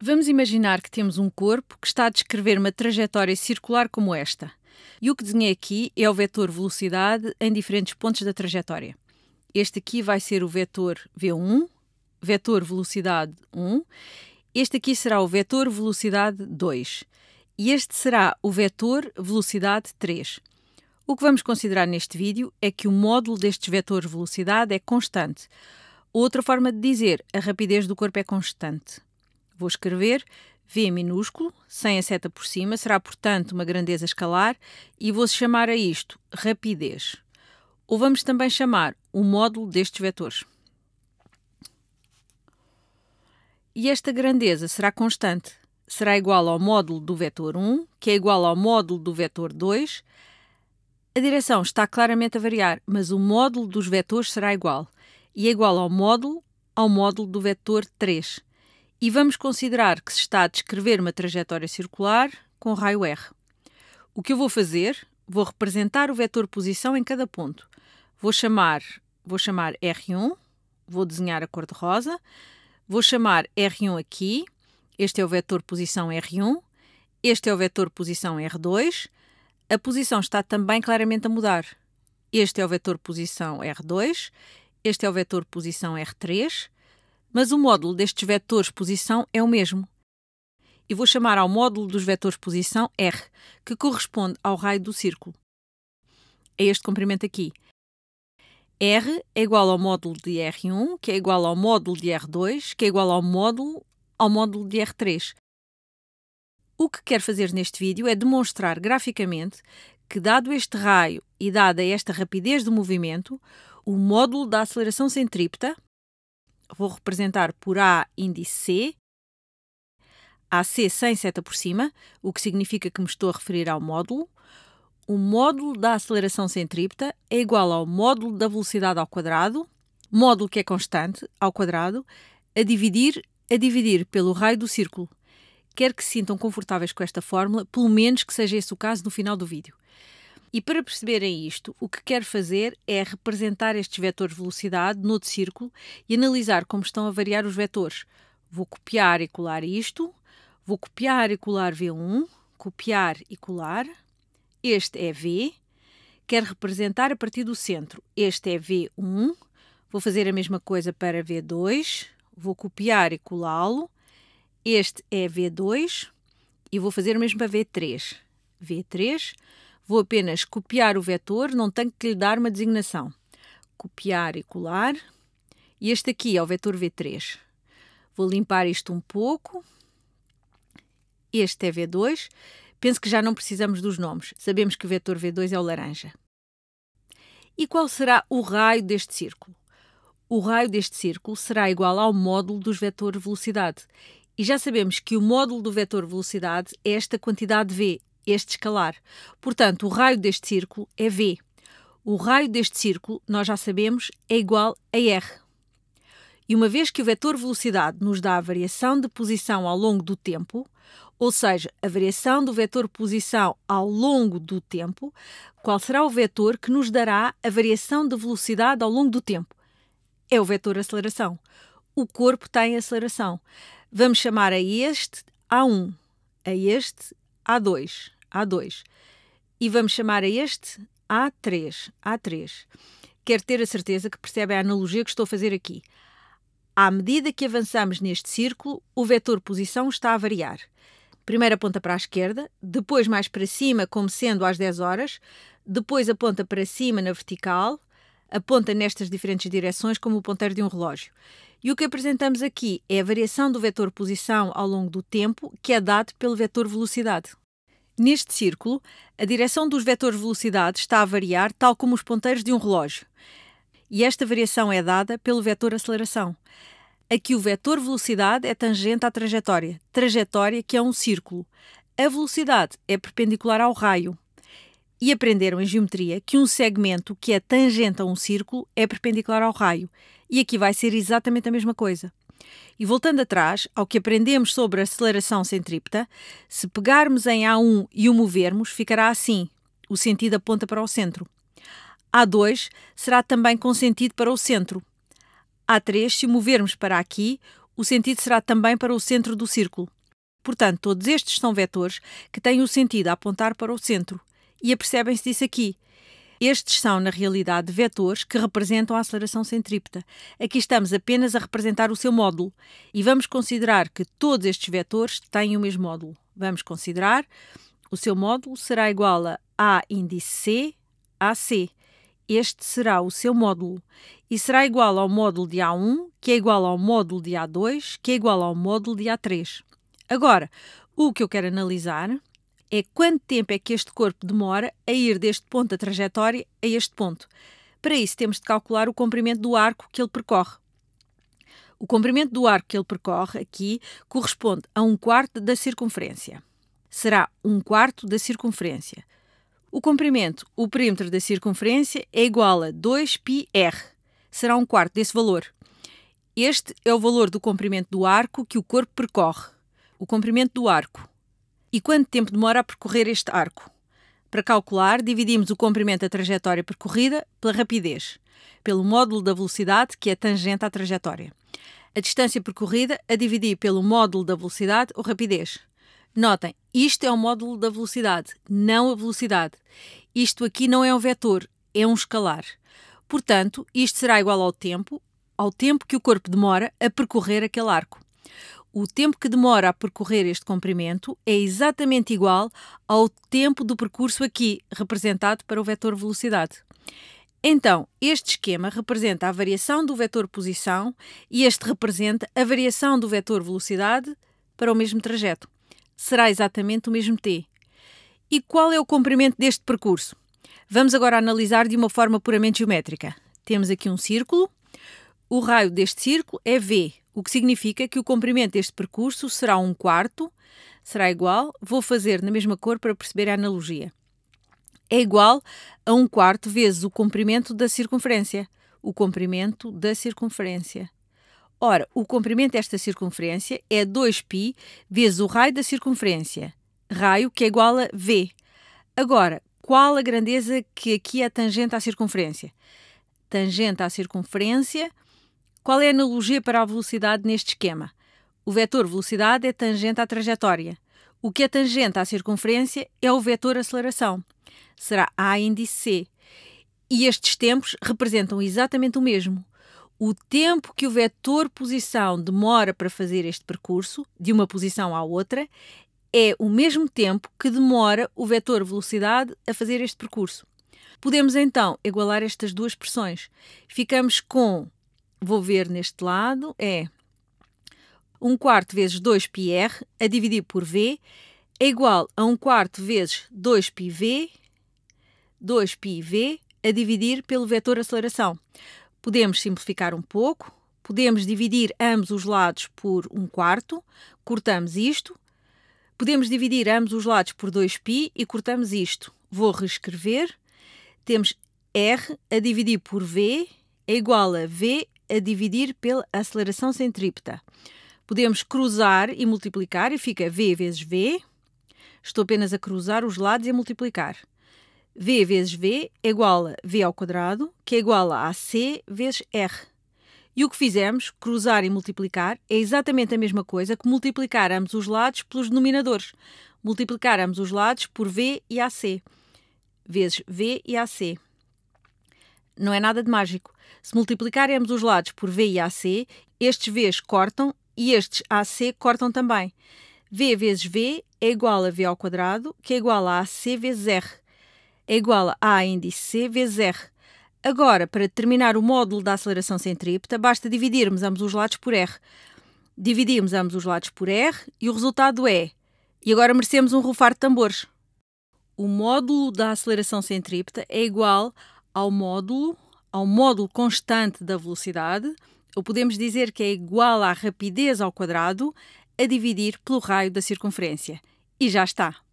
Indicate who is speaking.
Speaker 1: Vamos imaginar que temos um corpo que está a descrever uma trajetória circular como esta. E o que desenhei aqui é o vetor velocidade em diferentes pontos da trajetória. Este aqui vai ser o vetor V1, vetor velocidade 1. Este aqui será o vetor velocidade 2. E este será o vetor velocidade 3. O que vamos considerar neste vídeo é que o módulo destes vetores velocidade é constante. Outra forma de dizer, a rapidez do corpo é constante. Vou escrever V minúsculo, sem a seta por cima, será portanto uma grandeza escalar e vou chamar a isto rapidez. Ou vamos também chamar o módulo destes vetores. E esta grandeza será constante. Será igual ao módulo do vetor 1, que é igual ao módulo do vetor 2. A direção está claramente a variar, mas o módulo dos vetores será igual. E é igual ao módulo ao módulo do vetor 3 e vamos considerar que se está a descrever uma trajetória circular com raio R. O que eu vou fazer? Vou representar o vetor posição em cada ponto. Vou chamar, vou chamar R1, vou desenhar a cor de rosa, vou chamar R1 aqui, este é o vetor posição R1, este é o vetor posição R2, a posição está também claramente a mudar. Este é o vetor posição R2, este é o vetor posição R3, mas o módulo destes vetores posição é o mesmo. E vou chamar ao módulo dos vetores posição R, que corresponde ao raio do círculo. É este comprimento aqui. R é igual ao módulo de R1, que é igual ao módulo de R2, que é igual ao módulo ao módulo de R3. O que quero fazer neste vídeo é demonstrar graficamente que, dado este raio e dada esta rapidez do movimento, o módulo da aceleração centrípeta, vou representar por A índice C, AC sem seta por cima, o que significa que me estou a referir ao módulo. O módulo da aceleração centrípeta é igual ao módulo da velocidade ao quadrado, módulo que é constante ao quadrado, a dividir a dividir pelo raio do círculo. Quero que se sintam confortáveis com esta fórmula, pelo menos que seja esse o caso no final do vídeo. E para perceberem isto, o que quero fazer é representar estes vetores velocidade no círculo e analisar como estão a variar os vetores. Vou copiar e colar isto, vou copiar e colar V1, copiar e colar. Este é V, quero representar a partir do centro. Este é V1, vou fazer a mesma coisa para V2, vou copiar e colá-lo. Este é V2 e vou fazer o mesmo para V3. V3, Vou apenas copiar o vetor, não tenho que lhe dar uma designação. Copiar e colar. E este aqui é o vetor V3. Vou limpar isto um pouco. Este é V2. Penso que já não precisamos dos nomes. Sabemos que o vetor V2 é o laranja. E qual será o raio deste círculo? O raio deste círculo será igual ao módulo dos vetores velocidade. E já sabemos que o módulo do vetor velocidade é esta quantidade V, este escalar. Portanto, o raio deste círculo é V. O raio deste círculo, nós já sabemos, é igual a R. E uma vez que o vetor velocidade nos dá a variação de posição ao longo do tempo, ou seja, a variação do vetor posição ao longo do tempo, qual será o vetor que nos dará a variação de velocidade ao longo do tempo? É o vetor aceleração. O corpo tem aceleração. Vamos chamar a este A1, a este A2. A2. E vamos chamar a este A3. A3. Quero ter a certeza que percebe a analogia que estou a fazer aqui. À medida que avançamos neste círculo, o vetor posição está a variar. Primeiro aponta para a esquerda, depois mais para cima, como sendo às 10 horas, depois aponta para cima na vertical, aponta nestas diferentes direções como o ponteiro de um relógio. E o que apresentamos aqui é a variação do vetor posição ao longo do tempo, que é dado pelo vetor velocidade. Neste círculo, a direção dos vetores velocidade está a variar tal como os ponteiros de um relógio. E esta variação é dada pelo vetor aceleração. Aqui o vetor velocidade é tangente à trajetória, trajetória que é um círculo. A velocidade é perpendicular ao raio. E aprenderam em geometria que um segmento que é tangente a um círculo é perpendicular ao raio. E aqui vai ser exatamente a mesma coisa. E voltando atrás ao que aprendemos sobre aceleração centrípeta, se pegarmos em A1 e o movermos, ficará assim: o sentido aponta para o centro. A2 será também com sentido para o centro. A3, se o movermos para aqui, o sentido será também para o centro do círculo. Portanto, todos estes são vetores que têm o sentido a apontar para o centro. E apercebem-se disso aqui, estes são, na realidade, vetores que representam a aceleração centrípeta. Aqui estamos apenas a representar o seu módulo e vamos considerar que todos estes vetores têm o mesmo módulo. Vamos considerar o seu módulo será igual a A índice C, AC. Este será o seu módulo e será igual ao módulo de A1, que é igual ao módulo de A2, que é igual ao módulo de A3. Agora, o que eu quero analisar é quanto tempo é que este corpo demora a ir deste ponto da trajetória a este ponto. Para isso, temos de calcular o comprimento do arco que ele percorre. O comprimento do arco que ele percorre aqui corresponde a um quarto da circunferência. Será um quarto da circunferência. O comprimento, o perímetro da circunferência, é igual a 2πr. Será um quarto desse valor. Este é o valor do comprimento do arco que o corpo percorre. O comprimento do arco e quanto tempo demora a percorrer este arco? Para calcular, dividimos o comprimento da trajetória percorrida pela rapidez, pelo módulo da velocidade, que é tangente à trajetória. A distância percorrida a dividir pelo módulo da velocidade ou rapidez. Notem, isto é o módulo da velocidade, não a velocidade. Isto aqui não é um vetor, é um escalar. Portanto, isto será igual ao tempo, ao tempo que o corpo demora a percorrer aquele arco. O tempo que demora a percorrer este comprimento é exatamente igual ao tempo do percurso aqui, representado para o vetor velocidade. Então, este esquema representa a variação do vetor posição e este representa a variação do vetor velocidade para o mesmo trajeto. Será exatamente o mesmo t. E qual é o comprimento deste percurso? Vamos agora analisar de uma forma puramente geométrica. Temos aqui um círculo. O raio deste círculo é V, o que significa que o comprimento deste percurso será um quarto, será igual, vou fazer na mesma cor para perceber a analogia. É igual a um quarto vezes o comprimento da circunferência. O comprimento da circunferência. Ora, o comprimento desta circunferência é 2π vezes o raio da circunferência, raio que é igual a V. Agora, qual a grandeza que aqui é tangente à circunferência? Tangente à circunferência qual é a analogia para a velocidade neste esquema? O vetor velocidade é tangente à trajetória. O que é tangente à circunferência é o vetor aceleração. Será A índice C. E estes tempos representam exatamente o mesmo. O tempo que o vetor posição demora para fazer este percurso, de uma posição à outra, é o mesmo tempo que demora o vetor velocidade a fazer este percurso. Podemos então igualar estas duas expressões. Ficamos com vou ver neste lado, é 1 quarto vezes 2πr a dividir por v é igual a 1 quarto vezes 2πv, 2πv a dividir pelo vetor aceleração. Podemos simplificar um pouco, podemos dividir ambos os lados por 1 quarto, cortamos isto, podemos dividir ambos os lados por 2π e cortamos isto. Vou reescrever, temos r a dividir por v é igual a v a dividir pela aceleração centrípeta. Podemos cruzar e multiplicar e fica V vezes V. Estou apenas a cruzar os lados e a multiplicar. V vezes V é igual a V ao quadrado, que é igual a c vezes R. E o que fizemos, cruzar e multiplicar, é exatamente a mesma coisa que multiplicar ambos os lados pelos denominadores. Multiplicar ambos os lados por V e AC, vezes V e AC. Não é nada de mágico. Se multiplicarmos os lados por V e AC, estes Vs cortam e estes AC cortam também. V vezes V é igual a V ao quadrado, que é igual a AC vezes R. É igual a A índice C vezes R. Agora, para determinar o módulo da aceleração centrípeta, basta dividirmos ambos os lados por R. Dividimos ambos os lados por R e o resultado é... E agora merecemos um rufar de tambores. O módulo da aceleração centrípeta é igual ao módulo, ao módulo constante da velocidade, ou podemos dizer que é igual à rapidez ao quadrado, a dividir pelo raio da circunferência. E já está.